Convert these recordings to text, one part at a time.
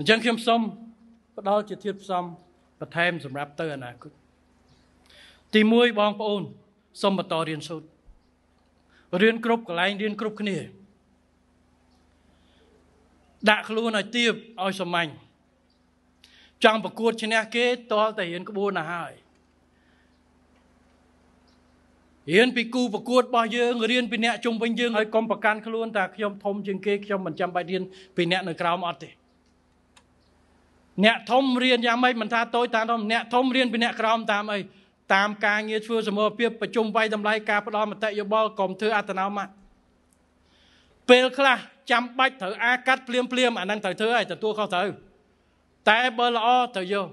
អញ្ចឹងខ្ញុំសូមផ្ដល់ជាធាតផ្សំបន្ថែម សម្រាប់ទៅអនាគតទី1បងប្អូនសូមបន្តរៀនសូត្ររៀនគ្រប់កន្លែងរៀនគ្រប់គ្នាដាក់ខ្លួនឲ្យទៀបឲ្យសម្ាញ់ចង់ប្រកួតឈ្នះគេតលតែរៀនក្បួនណាហើយរៀនពីគូប្រកួតរបស់យើងរៀនពីអ្នកជុំវិញយើងហើយកុំប្រកាន់ខ្លួនថាខ្ញុំធំជាងគេខ្ញុំមិនចាំបាច់រៀនពីអ្នកនៅក្រោមអត់ទេអ្នកធំរៀនយ៉ាងម៉េចមិនថាតូចតាមធំអ្នកធំរៀនពីអ្នកក្រោមតាមអីតាមការងារធ្វើសមរភាពប្រជុំវាយតម្លៃការផ្ដល់មតិយោបល់កុំធ្វើអត្តនោម័តពេលខ្លះចាំបាច់ត្រូវអាកាត់ភ្លាមភ្លាមអានឹងត្រូវធ្វើឲ្យទទួលខុសត្រូវតែបើល្អត្រូវយក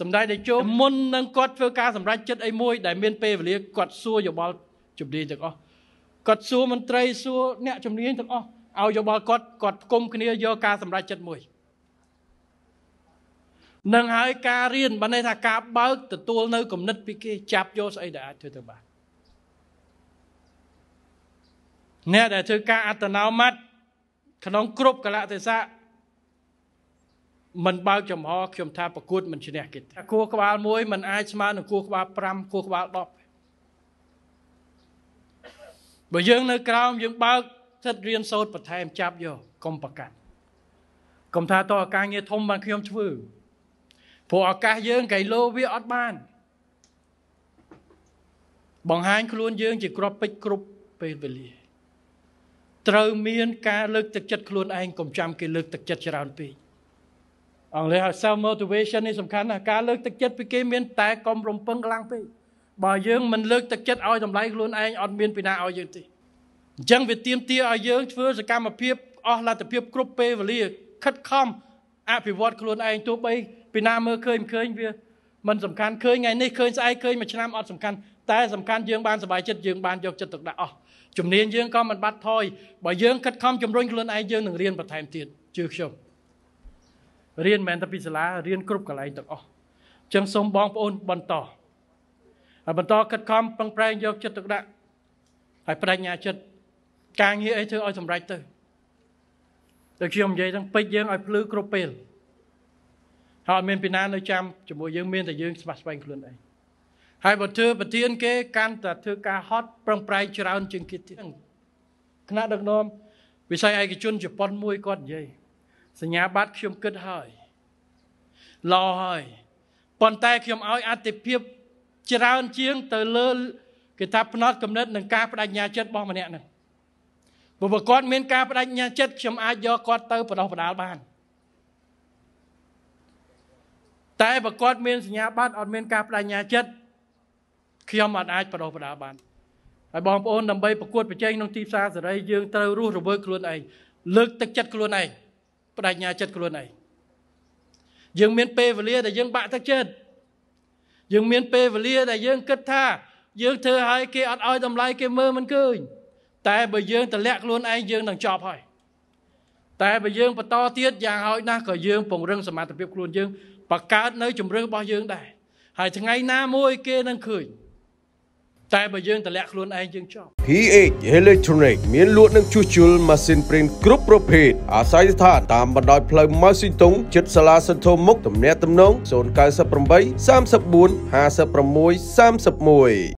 សម្ដេចតេជោមុននឹងគាត់ធ្វើការសម្រេចចិត្តអីមួយដែលមានពេលវេលាគាត់សួរយោបល់ជំនាញទាំងអស់គាត់សួរមន្ត្រីសួរអ្នកជំនាញទាំងអស់ឲ្យយោបល់គាត់គាត់ផ្គុំគ្នាយកការសម្រេចចិត្តមួយនឹងហើយការរៀនបានន័យថាការបើកទទួលនៅគំនិត ពីគេចាប់យកស្អីដែលអាចធ្វើទៅបានអ្នកដែលធ្វើការអត្តនោម័តក្នុងគ្រប់កលៈទេសៈមិនបើកចំហខ្ញុំថាប្រកួតមិនឈ្នះគេគោះក្បាលមួយមិនអាចស្មើនឹងគោះក្បាល5គោះក្បាល10បើយើងនៅក្រោមយើងបើកសិតរៀនសូត្របន្ថែម ចាប់យកកុំប្រកាត់កុំថាតើការងារធំបានខ្ញុំធ្វើព្រោះឱកាសយើងកីឡូវាអត់បានបង្ហាញខ្លួនយើង ជាក្របពេចគ្រប់ពេលវេលាត្រូវមាន ការលើកទឹកចិត្តខ្លួនឯងកុំចាំគេលើកទឹកចិត្តច្រើនពេកអង់គ្លេសហៅ self motivation នេះសំខាន់ណាស់ការលើកទឹកចិត្តពីគេមានតែកុំរំពឹងខ្លាំងពេកបើយើងមិនលើកទឹកចិត្តឲ្យតម្លៃខ្លួនឯងអត់មានពីណាឲ្យយើងទេអញ្ចឹងវាទាមទារឲ្យយើងធ្វើ សកម្មភាពអស់លទ្ធភាព គ្រប់ពេលវេលាខិតខំអភិវឌ្ឍខ្លួនឯងទោះបីពីណាមើលឃើញឃើញវាមិនសំខាន់ឃើញថ្ងៃនេះឃើញស្អែកឃើញមួយឆ្នាំអត់សំខាន់តែសំខាន់យើងបានសុបាយចិត្តយើងបានយកចិត្តទុកដាក់អស់ជំនាញយើងក៏មិនបាត់ថយបើយើងខិតខំជំរុញខ្លួនឯងយើងនឹងរៀនបន្ថែមទៀតជឿខ្ញុំរៀនមិនមែនតែពីសាលារៀនគ្រប់កន្លែងទាំងអស់អញ្ចឹងសូមបងប្អូនបន្តហើយបន្តខិតខំប្រឹងប្រែងយកចិត្តទុកដាក់ហើយបដិញ្ញាចិត្តការងារអីធ្វើឲ្យសម្រេចទៅដូចខ្ញុំនិយាយទាំងពេចយើងឲ្យភ្លឺគ្រប់ពេលហើយមានពីណានៅចាំជាមួយយើងមានតែយើងស្វាស្វែងខ្លួនឯងហើយបើធ្វើប្រធានគេ កាន់តែធ្វើការហត់ប្រឹងប្រែងច្រើនជាងគេទៀតគណៈដឹកនាំវិស័យឯកជនជប៉ុនមួយគាត់និយាយសញ្ញាបត្រខ្ញុំគិតហើយល្អហើយប៉ុន្តែខ្ញុំឲ្យអតិភិបច្រើនជាង ទៅលើគេថាផ្នត់គំនិតនឹងការបដិញ្ញាចិត្តរបស់ម្នាក់ហ្នឹងបើគាត់មានការបដិញ្ញាចិត្តខ្ញុំអាចយកគាត់ទៅបដោះបដាលបានតែបើគាត់មានសញ្ញាបត្រអត់មាន ការបដិញ្ញាចិត្តខ្ញុំអត់អាចបដោះបដាបានហើយបងប្អូនដើម្បីប្រកួតប្រជែងក្នុងទីផ្សារសេរីយើងត្រូវរស់រវើកខ្លួនឯងលើកទឹកចិត្តខ្លួនឯងបដិញ្ញាចិត្តខ្លួនឯងយើងមានពេលវេលាដែលយើងបាក់ទឹកចិត្តយើងមានពេលវេលាដែលយើង គិតថា យើងធ្វើឲ្យគេអត់ឲ្យតម្លៃគេមើលមិនឃើញតែបើយើងទម្លាក់ខ្លួនឯងយើងនឹងចប់ហើយតែបើយើងបន្តទៀតយ៉ាងហោចណាស់ក៏យើងពង្រឹងសមត្ថភាពខ្លួនយើងបង្កើតនៅជំរឿនរបស់យើងដែរហើយថ្ងៃណាមួយគេនឹងឃើញតែបើយើងតម្លាក់ខ្លួនឯងយើងចប់ PH Electronic មានលក់និងជួសជុលម៉ាស៊ីនព្រីនគ្រប់ប្រភេទអាស្រ័យស្ថានតាមបណ្ដោយផ្លូវម៉ៅស៊ីតុងជិតសាលាសន្ធោមុខទំនាក់ទំនង098 34 56 31